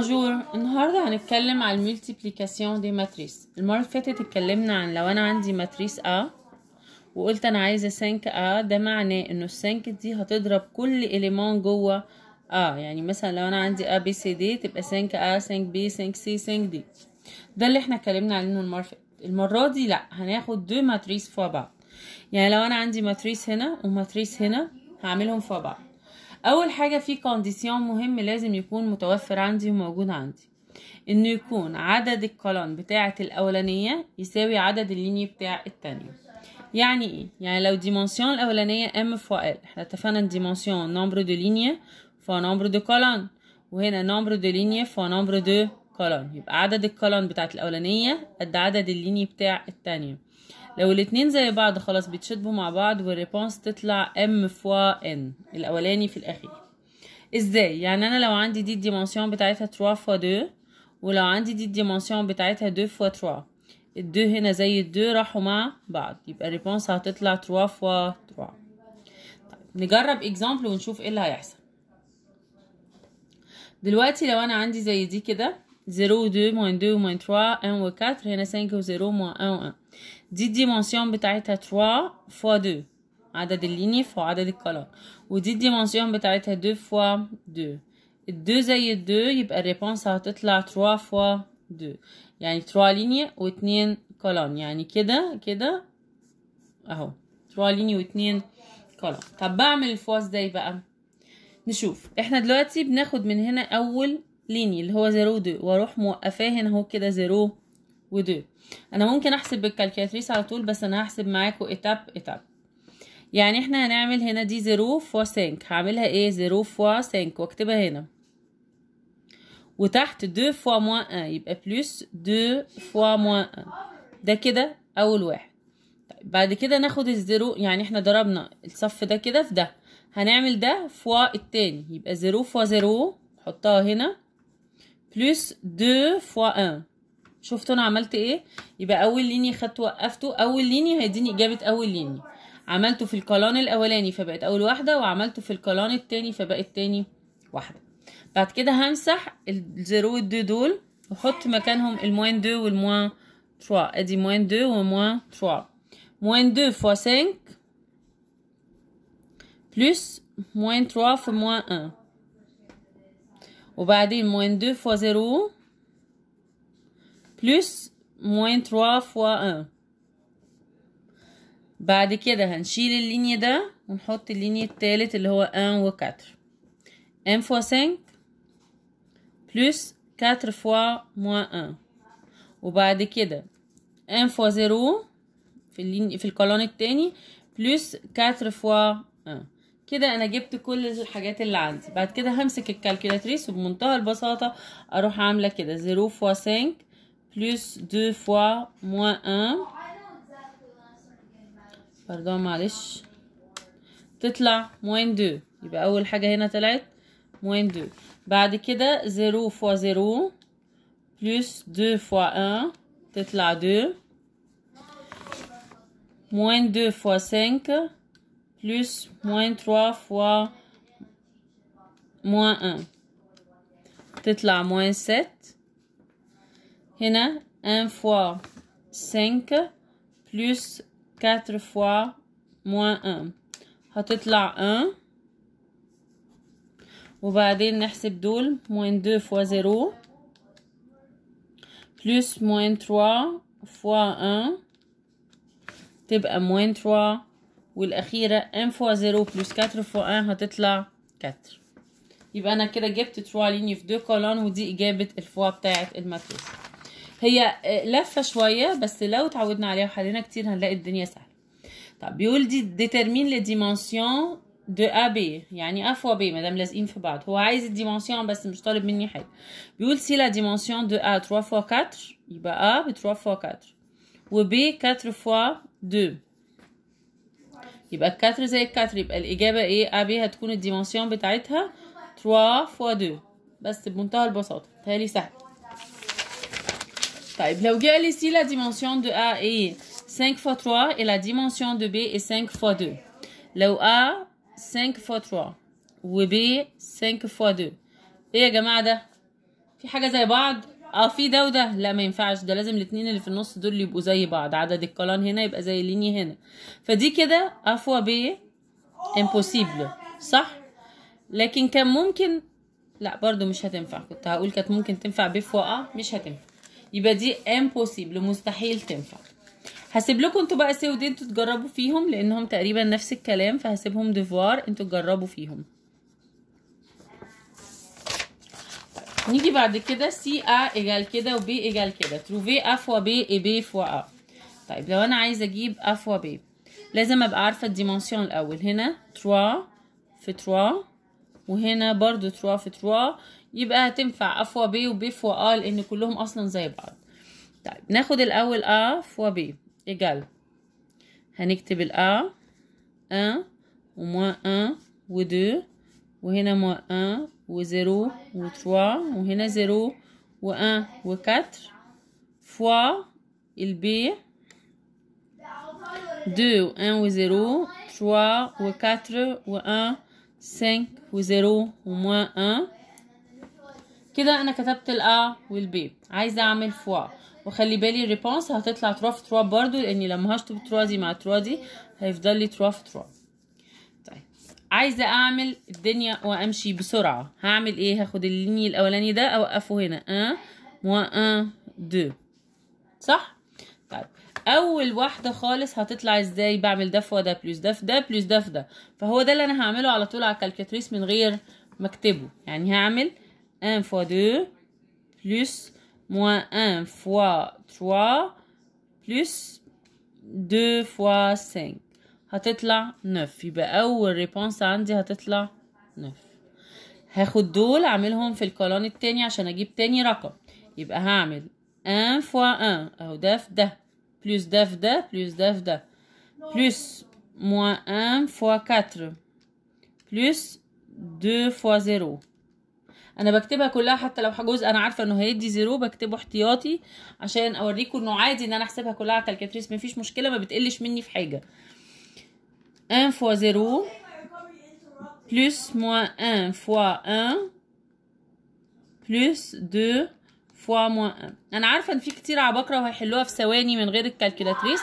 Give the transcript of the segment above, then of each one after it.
بونجور النهاردة هنتكلم على الملتيبليكاسيون دي ماتريس المرة اللي فاتت اتكلمنا عن لو أنا عندي ماتريس أ وقلت أنا عايزة سنك أ ده معناه إنه السنك دي هتضرب كل اليمون جوه أ يعني مثلا لو أنا عندي أ بي سي دي تبقى سنك أ سنك بي سنك سي سنك دي ده اللي احنا اتكلمنا عنه المرة المرة دي لأ هناخد دو ماتريس فوا بعض يعني لو أنا عندي ماتريس هنا وماتريس هنا هعملهم فوا بعض اول حاجه في كونديسيون مهم لازم يكون متوفر عندي وموجود عندي انه يكون عدد القلم بتاعه الاولانيه يساوي عدد الليني بتاع التانية يعني ايه يعني لو ديمنسيون الاولانيه ام فوا ال احنا اتفقنا ديمنسيون نمبر دو لينيه فوا نمبر دو كولون وهنا نمبر دو لينيه فوا نمبر دو كولون يبقى عدد الكولون بتاعه الاولانيه قد عدد الليني بتاع التانية لو الاتنين زي بعض خلاص بيتشدوا مع بعض والريبونس تطلع ام فوا ان الاولاني في الاخير ازاي يعني انا لو عندي دي الديمونسيون بتاعتها 3 فوا 2 ولو عندي دي الديمونسيون بتاعتها 2 فوا 3 ال2 هنا زي ال2 راحوا مع بعض يبقى الريبونس هتطلع 3 فوا 3 طيب نجرب اكزامبل ونشوف ايه اللي هيحصل دلوقتي لو انا عندي زي دي كده 0 و2 2 2 و 3 و 4 هنا 5 و 0 و 1 و 1 دي الديمنسيون بتاعتها 3 فوا 2 عدد الليني فوا عدد الكلور ودي الديمنسيون بتاعتها 2 فوا 2 الدو زي الدو يبقى الريبونس هتطلع 3 فوا 2 يعني 3 ليني و2 يعني كده كده اهو 3 ليني و2 طب بعمل الفوا ازاي بقى نشوف احنا دلوقتي بناخد من هنا اول ليني اللي هو 0 2 واروح موقفاه هنا اهو كده 0 و2 انا ممكن احسب بالكالكياتريس على طول بس انا هحسب معاكم اتاب اتاب يعني احنا هنعمل هنا دي زيرو فوا سينك هعملها ايه زيرو فوا سينك واكتبها هنا وتحت دو فوا موان ان يبقى بلس دو فوا موان ان ده كده اول واحد طيب بعد كده ناخد الزيرو يعني احنا ضربنا الصف ده كده في ده هنعمل ده فوا التاني يبقى زيرو فوا زيرو حطها هنا بلس دو فوا ان شفتوا انا عملت ايه يبقى اول ليني خدت وقفته اول ليني هيديني اجابه اول ليني عملته في القولون الاولاني فبقت اول واحده وعملته في القولون التاني فبقت تاني واحده بعد كده همسح الزيرو والدو دول واحط مكانهم الموان دو والموان تروا ادي موان دو وموان تروا موان دو فوا سانك بلس موان تروا فوا موان ان وبعدين موان دو فوا زيرو بلس موين تروا فوا ان بعد كده هنشيل اللينية ده ونحط اللينية التالت اللي هو ان و كاتر ان فوا سنك بلس كاتر فوا موا ان وبعد كده ان فوا زيرو في اللين في القولون التاني بلس كاتر فوا ان كده انا جبت كل الحاجات اللي عندي بعد كده همسك الكالكولاتريس وبمنتهى البساطة اروح عاملة كده زيرو فوا سنك plus 2 fois moins 1 pardon معلش تطلع moins 2 يبقى أول حاجة هنا طلعت moins 2 بعد كده 0 fois 0 plus 2 fois 1 تطلع 2 moins 2 fois 5 plus moins 3 fois moins 1 تطلع moins 7 هنا ان فوا سنك بلس كاتر فوا موان ان هتطلع ان وبعدين نحسب دول موان دو فوا زيرو بلس موان تروا فوا ان تبقى موان تروا والأخيرة ان فوا زيرو بلس كاتر فوا ان هتطلع كاتر يبقى أنا كده جبت تروا ليني في دو كولون ودي إجابة الفوا بتاعت الماتريس هي آه، لفه شويه بس لو تعودنا عليها وحلينا كتير هنلاقي الدنيا سهله طب بيقول دي ديترمين لي ديمونسيون دو ا بي يعني اف و بي مادام لازقين في بعض هو عايز الديمونسيون بس مش طالب مني حاجه بيقول سي لا ديمونسيون دو ا 3 x 4 يبقى ا ب 3 x 4 و بي 4 x 2 يبقى الكاتر زي الكاتر يبقى الإجابة إيه؟ أبي هتكون الديمونسيون بتاعتها 3 x 2 بس بمنتهى البساطة تهيألي سهل طيب لو قال لي سي لا ديمنسيون دو A est 5 fois 3 et la dimension de B est 5 fois 2 لو A 5 fois 3 و B 5 fois 2 ايه يا جماعة ده في حاجة زي بعض اه في ده وده لا ما ينفعش ده لازم الاتنين اللي في النص دول يبقوا زي بعض عدد القلم هنا يبقى زي الليني هنا فدي كده A fois B impossible صح لكن كان ممكن لا برضو مش هتنفع كنت هقول كانت ممكن تنفع بفوا مش هتنفع يبقى دي امبوسيبل مستحيل تنفع هسيب لكم انتوا بقى سي ودي انتوا تجربوا فيهم لانهم تقريبا نفس الكلام فهسيبهم ديفوار انتوا تجربوا فيهم نيجي بعد كده سي ا ايجال كده وبي ايجال كده تروفي ا فوا بي اي بي فوا ا طيب لو انا عايزه اجيب ا فوا بي لازم ابقى عارفه الديمنسيون الاول هنا 3 في 3 وهنا برضو 3 في 3 يبقى هتنفع و بي وبيف ا لأن كلهم أصلا زي بعض طيب ناخد الأول أ فوا بي إيجال هنكتب الأ أن وموان أن ودو وهنا موان أن وزيرو وتروا وهنا زيرو وأن وكاتر فوا البي دو وأن وزيرو تروا وكاتر وأن 5 و0 وموان 1 كده انا كتبت الا والبي عايزه اعمل فوا وخلي بالي الريبونس هتطلع تروا في تروا برضو لاني لما هشطب تروا دي مع تروا دي هيفضل لي تروا تروا طيب عايزه اعمل الدنيا وامشي بسرعه هعمل ايه هاخد اللين الاولاني ده اوقفه هنا ان و ان دو صح طيب اول واحده خالص هتطلع ازاي بعمل ده في ده بلس ده في ده بلس ده في ده فهو ده اللي انا هعمله على طول على الكالكاتريس من غير ما اكتبه يعني هعمل 1 fois 2 plus moins 1 fois 3 plus 2 fois 5 هتطلع 9 يبقى أول ريبونس عندي هتطلع 9 هاخد دول أعملهم في الكولون التاني عشان أجيب تاني رقم يبقى هعمل 1 فوا 1 أهو ده في ده بلس ده في ده بلس ده في ده بلس moins 1 fois 4 بلس 2 fois 0 انا بكتبها كلها حتى لو جزء انا عارفه انه هيدي زيرو بكتبه احتياطي عشان اوريكم انه عادي ان انا احسبها كلها على الكالكاتريس مفيش مشكله ما بتقلش مني في حاجه ان فوا زيرو بلس موان ان فوا ان بلس دو فوا موان ان انا عارفه ان في كتير عباقره وهيحلوها في ثواني من غير الكالكولاتريس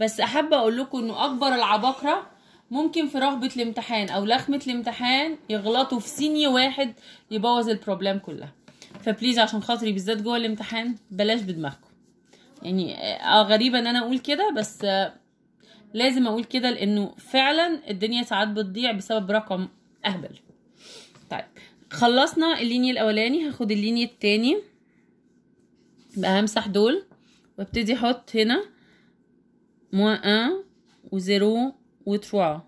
بس احب اقول لكم انه اكبر العباقره ممكن في رغبه الامتحان أو لخمة الامتحان يغلطوا في سيني واحد يبوظ البروبلم كلها فبليز عشان خاطري بالذات جوه الامتحان بلاش بدماغكم يعني اه غريبة ان انا اقول كده بس آه، لازم اقول كده لانه فعلا الدنيا ساعات بتضيع بسبب رقم اهبل طيب خلصنا اللينيا الاولاني هاخد اللينيا التاني بقى همسح دول وابتدي احط هنا موان ان آه، وزيرو وتروا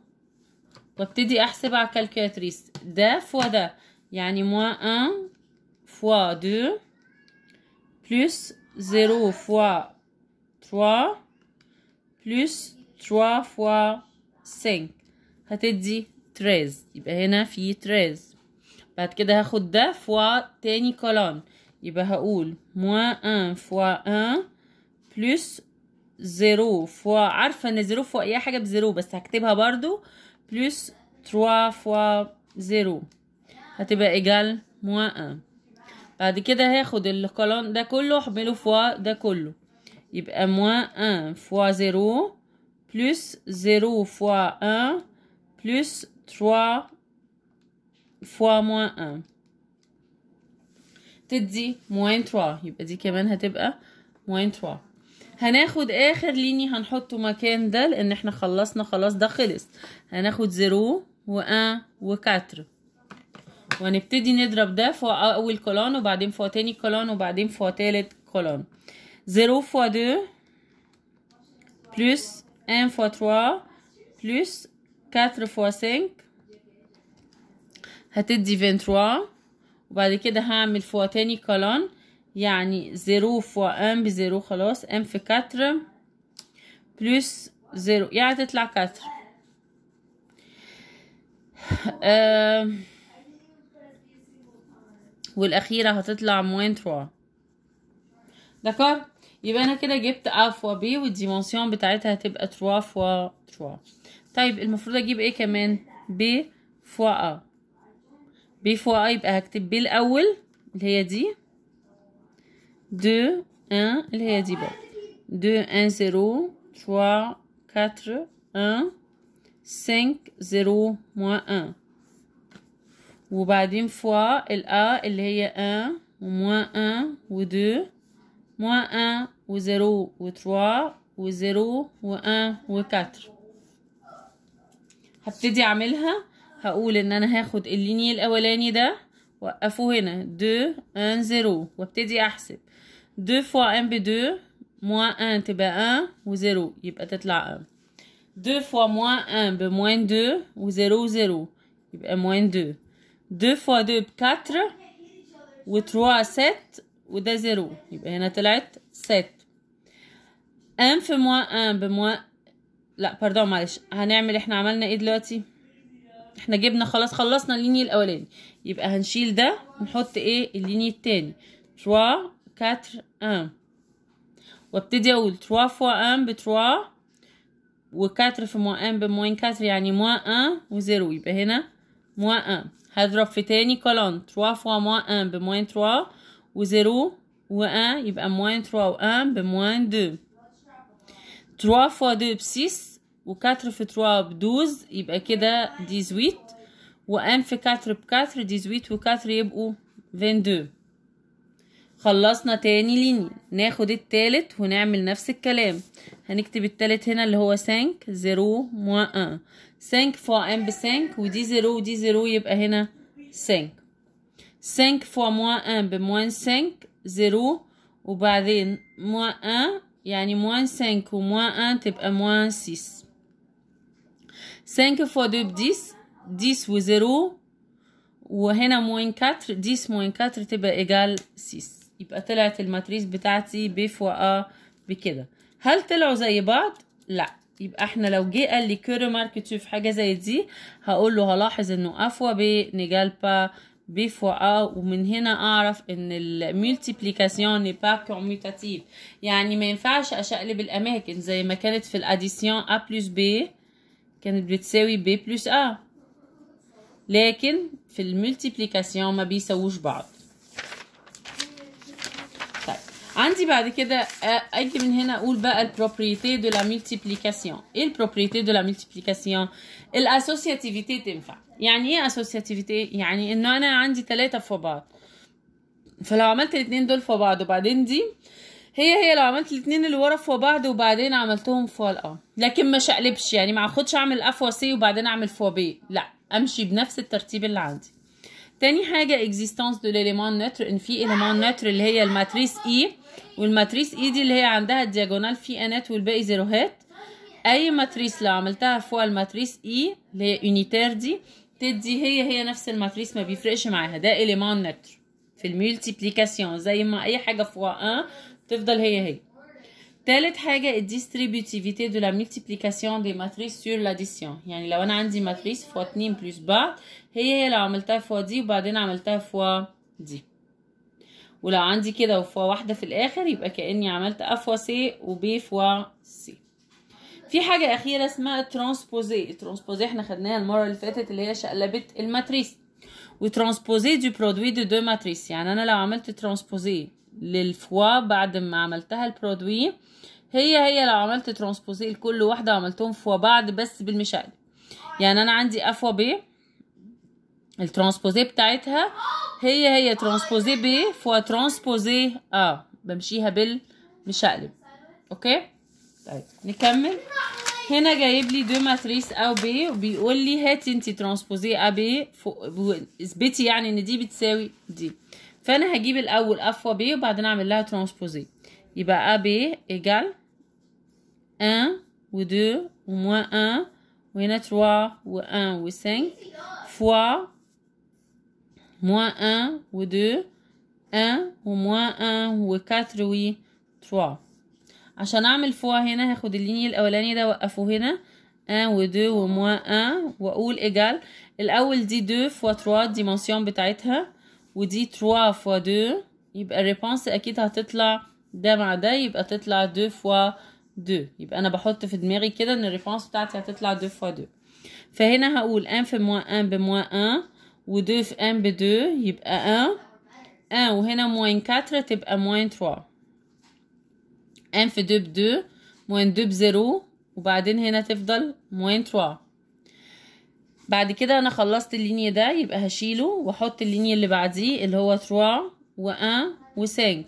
وابتدي احسب على الكالكولاتريس ده فوا ده يعني موان ان فوا دو بلوس زيرو فوا تروا بلوس تروا فوا سينك هتدي تريز يبقى هنا في تريز بعد كده هاخد ده فوا تاني كولون يبقى هقول موان ان فوا ان بلس زيرو فوا عارفه ان زيرو فوا اي حاجه بزيرو بس هكتبها برضو بلس 3 فوا زيرو هتبقى ايجال موان ان بعد كده هاخد القلم ده كله احمله فوا ده كله يبقى موان 1 فوا زيرو بلس 0 فوا 1 بلس 3 فوا موان 1 تدي موان 3 يبقى دي كمان هتبقى موان 3 هناخد اخر ليني هنحطه مكان ده لان احنا خلصنا خلاص ده خلص هناخد زيرو و وكاتر ونبتدي نضرب ده فوق اول كولون وبعدين فوق تاني كولون وبعدين فوق تالت كولون زيرو فوا دو بلس ان فوا تروا بلس كاتر فوا سينك هتدي تروا وبعد كده هعمل فوق تاني كولون يعني زيرو فوا ان بزيرو خلاص ام في كاتر بلس زيرو يعني تطلع كاتر والاخيره هتطلع موين تروا دكار يبقى انا كده جبت ا فوا بي والديمونسيون بتاعتها هتبقى تروا فوا تروا طيب المفروض اجيب ايه كمان ب فوا ا ب فوا ا يبقى هكتب ب الاول اللي هي دي دو 1 اللي هي دي بقى 2 1 0 3 4 1 5 0 موان 1 وبعدين فوا الأ اللي هي 1 وموان 1 و2 موان 1 و0 و3 و0 و1 و4 هبتدي اعملها هقول ان انا هاخد الليني الاولاني ده وقفه هنا 2 1 0 وابتدي احسب دو فوا ان بي دو موان ان تبقى ان و يبقى تطلع ان دو فوا موان ان بموان دو وزيرو و يبقى موان دو دو فوا دو بكاتر وتروا و 3 7 وده زيرو يبقى هنا طلعت ست ان في موان ان بموان لا باردون معلش هنعمل احنا عملنا ايه دلوقتي احنا جبنا خلاص خلصنا الليني الاولاني يبقى هنشيل ده ونحط ايه الليني التاني 3 كاتر 1 وابتدي اقول 3 فوا ان ب 3 و 4 في موان 1 بموان 4 يعني موان 1 و 0 يبقى هنا موان 1 هضرب في تاني كولون 3 فوا موان 1 بموان 3 و 0 و 1 يبقى موان 3 و 1 بموان 2 3 فوا 2 ب 6 و 4 في 3 ب 12 يبقى كده 18 و ان في 4 ب 4 18 و 4 يبقوا 22 خلصنا تاني لين ناخد التالت ونعمل نفس الكلام هنكتب التالت هنا اللي هو سانك زيرو موا ان سانك فوا ان بسانك ودي زيرو ودي زيرو يبقى هنا سانك سانك فوا موا ان بموان سانك زيرو وبعدين موا ان يعني موان سانك وموا ان تبقى موان سيس سانك فوا دو بديس ديس وزيرو وهنا موان كاتر ديس موان كاتر تبقى ايجال سيس يبقى طلعت الماتريس بتاعتي بفوا بكده هل طلعوا زي بعض لا يبقى احنا لو جه قال لي كيرو تشوف حاجه زي دي هقول له هلاحظ انه افوا بنيجالبا ا ومن هنا اعرف ان الملتيبليكاسيون ني با كوميوتاتيف يعني ما ينفعش اشقلب الاماكن زي ما كانت في الاديسيون ا بلس بي كانت بتساوي بي بلس ا لكن في الملتيبليكاسيون ما بيساووش بعض هاجي بعد كده اجي من هنا اقول بقى البروبريتي دو لا ملتيبليكاسيون ايه البروبريتي دو لا ملتيبليكاسيون الاسوسياتيفيتي تنفع يعني ايه اسوسياتيفيتي يعني انه انا عندي ثلاثة في بعض فلو عملت الاتنين دول في بعض وبعدين دي هي هي لو عملت الاتنين اللي ورا في بعض وبعدين عملتهم فوا اه لكن ما شقلبش يعني ما اخدش اعمل اف سي وبعدين اعمل فوا بي لا امشي بنفس الترتيب اللي عندي تاني حاجة existence دو المان نتر ان في إليمون نتر اللي هي الماتريس E والماتريس E دي اللي هي عندها الدياجونال في انات والباقي زيروهات اي ماتريس لو عملتها فوق الماتريس E اللي هي يونيتير دي تدي هي هي نفس الماتريس ما بيفرقش معاها ده إليمون نتر في الملتيبليكاسيون زي ما اي حاجة فوق 1 تفضل هي هي تالت حاجة الديستريبيوتيفيتي دو لا ملتيبليكاسيون دي ماتريس سور لاديسيون يعني لو أنا عندي ماتريس فوا اتنين بلس بعض هي هي لو عملتها فوا دي وبعدين عملتها فوا دي ولو عندي كده وفوا واحدة في الآخر يبقى كأني عملت أ فوا سي وبي فوا سي في حاجة أخيرة اسمها ترانسبوزي ترانسبوزي احنا خدناها المرة اللي فاتت اللي هي شقلبت الماتريس وترانسبوزي دو برودوي دو دو ماتريس يعني أنا لو عملت ترانسبوزي للفوا بعد ما عملتها البرودوي هي هي لو عملت ترانسبوزي لكل واحدة وعملتهم فوا بعد بس بالمشقلب يعني أنا عندي أفوا بي الترانسبوزي بتاعتها هي هي ترانسبوزي بي فوا ترانسبوزي آه بمشيها بالمشقلب أوكي طيب نكمل هنا جايب لي دو ماتريس او بي وبيقول لي هاتي انت ترانسبوزي ا بي اثبتي يعني ان دي بتساوي دي فانا هجيب الاول اف و بي وبعدين اعمل لها ترانسبوزي يبقى ا بي ايجال 1 و 2 و 1 وهنا 3 و 1 و 5 فوا موان 1 و 2 1 و 1 و 4 و 3 عشان اعمل فوا هنا هاخد الليني الاولاني ده وقفه هنا 1 و 2 و موان 1 واقول ايجال الاول دي 2 فوا 3 ديمنسيون بتاعتها ودي تروا فوا دو يبقى الريبونس اكيد هتطلع ده مع ده يبقى تطلع دو فوا دو يبقى انا بحط في دماغي كده ان الريبونس بتاعتي هتطلع دو فوا دو فهنا هقول ان في 1 ان 1 ان ودو في ان بدو يبقى ان ان وهنا موان 4 تبقى موان تروا ان في دو بدو 2 دو بزيرو وبعدين هنا تفضل موان تروا بعد كده انا خلصت الليني ده يبقى هشيله واحط الليني اللي بعديه اللي هو 3 و 1 و 5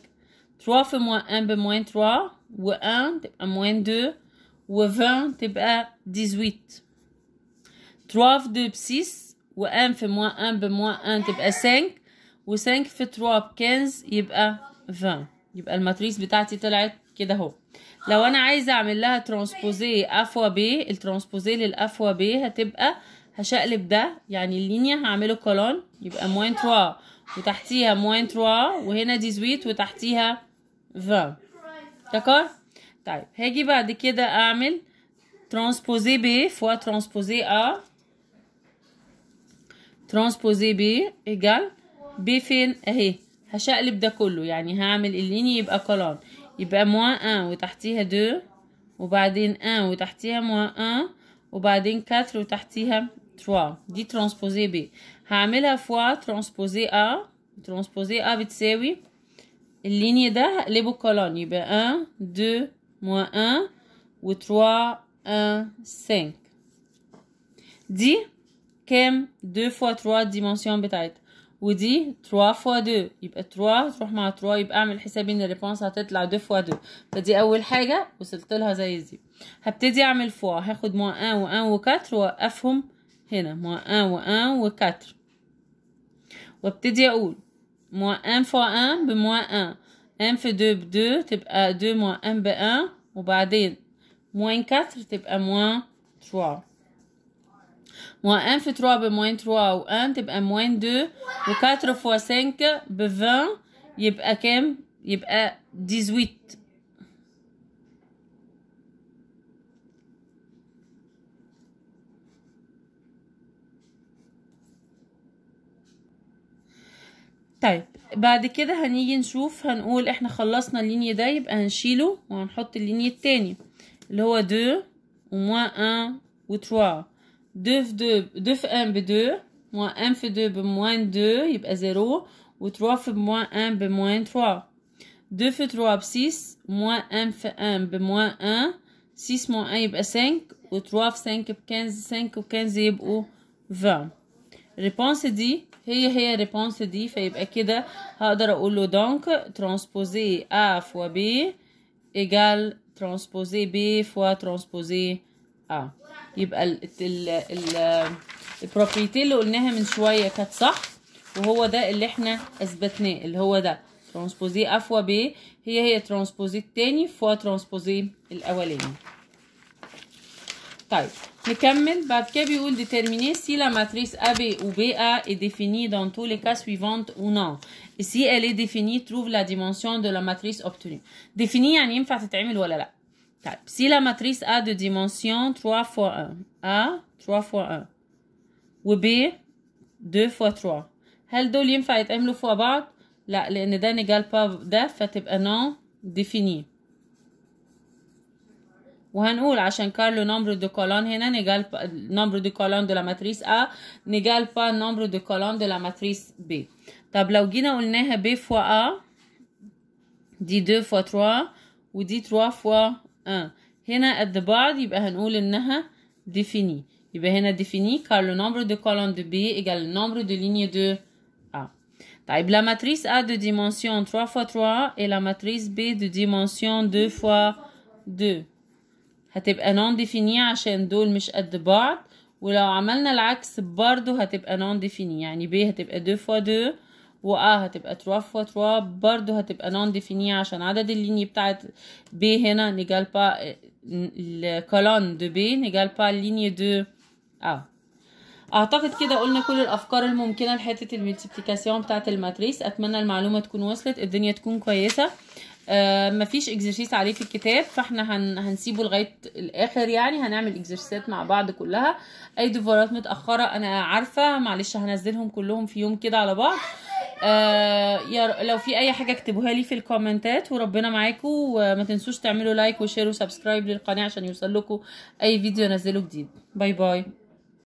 3 في موان 1 بموان 3 و 1 تبقى موان 2 و 20 تبقى 18 3 في 2 ب 6 و 1 في موان 1 بموان 1 تبقى 5 و 5 في 3 ب 15 يبقى 20 يبقى الماتريس بتاعتي طلعت كده اهو لو انا عايزه اعمل لها ترانسبوزي افوا بي الترانسبوزي للافوا بي هتبقى هشقلب ده يعني اللينيا هعمله كولون يبقى موان تروا وتحتيها موان تروا وهنا دي زويت وتحتيها فان دكار طيب هاجي بعد كده اعمل ترانسبوزي بي فوا ترانسبوزي ا ترانسبوزي بي ايجال بي فين اهي هشقلب ده كله يعني هعمل الليني يبقى كولون يبقى موان ان وتحتيها دو وبعدين ان وتحتيها موان ان وبعدين كاتر وتحتيها 3. Dit transposé B. Hame la fois transposé A. Transposé A, vite c'est oui. Ligne d'A, les beaux colonnes. 1, eh 2, moins 1. Ou 3, 1, 5. Dit, 2 fois 3 dimension bêtaites. Ou dit 3 fois 2, il y a 3, 3 moins 3, il y a 1, il y réponse à tête la 2 fois 2. T'as dit, ou il chose, ou c'est le tel, ça y est. T'as dit, il y a une fois, il y a moins 1 ou 1 ou 4, ou affume هنا موان وان وكاتر وابتدي أقول موان فوا ان بموان ان ان في دو بدو تبقى دو موان ان بان وبعدين موان كاتر تبقى موان تروا موان ان في تروا بموان تروا وان تبقى موان دو وكاتر فوا سنك بفان يبقى كام يبقى ديزويت طيب بعد كده هنيجي نشوف هنقول احنا خلصنا اللينية ده يبقى هنشيله وهنحط اللينية التاني اللي هو دو وموان ان وتروا دو في دو دو في ان بدو موان ان في دو بموان دو يبقى زيرو وتروا في موان ان بموان تروا دو في تروا بسيس موان ان في ان بموان ان سيس موان ان يبقى سانك وتروا في سانك بكنز سانك وكنز يبقوا فان ريبونس دي هي هي الريبونس دي فيبقى كده هقدر اقول له دونك ترانسبوزي ا فوا بي ايجال ترانسبوزي بي فوا ترانسبوزي ا يبقى ال ال ال البروبريتي اللي قلناها من شويه كانت صح وهو ده اللي احنا اثبتناه اللي هو ده ترانسبوزي ا فوا بي هي هي ترانسبوزي التاني فوا ترانسبوزي الاولاني طيب نكمل بعد كده بيقول ديتيرميني سي لا ou BA est définie dans tous les cas suivants ou non Et si elle est définie trouve la dimension de la matrice obtenue définie يعني ينفع تتعمل ولا la طيب si la matrice A de dimension 3 fois 1 A 3 fois 1 ou B 2 fois 3 هل دول le fois فوق la لا لأن ده نجال باب t'es فتبقى non définie Ouhan ouh, achen kar le nombre de colonnes le nombre de colonnes de la matrice A n'égal pas le nombre de colonnes de la matrice B. Tabla ou gina ou b fois A dit 2 fois 3 ou dit 3 fois 1. Hina at the bar, yibahan ou l'neha définie. Yibahana définie kar le nombre de colonnes de B égale le nombre de lignes de A. Taib la matrice A de dimension 3 fois 3 et la matrice B de dimension 2 fois 2. هتبقى نون ديفيني عشان دول مش قد بعض ولو عملنا العكس برضو هتبقى نون ديفيني يعني ب هتبقى دو فوا دو و ا هتبقى تروا فوا تروا برضو هتبقى نون ديفيني عشان عدد الليني بتاعت ب هنا نيجال با الكولون دو ب نيجال با الليني دو ا اعتقد كده قلنا كل الافكار الممكنه لحته الملتيبليكاسيون بتاعه الماتريس اتمنى المعلومه تكون وصلت الدنيا تكون كويسه آه مفيش اكزرسيس عليه في الكتاب فاحنا هن هنسيبه لغايه الاخر يعني هنعمل اكزرسيسات مع بعض كلها اي ديفورات متاخره انا عارفه معلش هنزلهم كلهم في يوم كده على بعض آه يا لو في اي حاجه اكتبوها لي في الكومنتات وربنا معاكم وما تنسوش تعملوا لايك وشير وسبسكرايب للقناه عشان يوصل لكم اي فيديو انزله جديد باي باي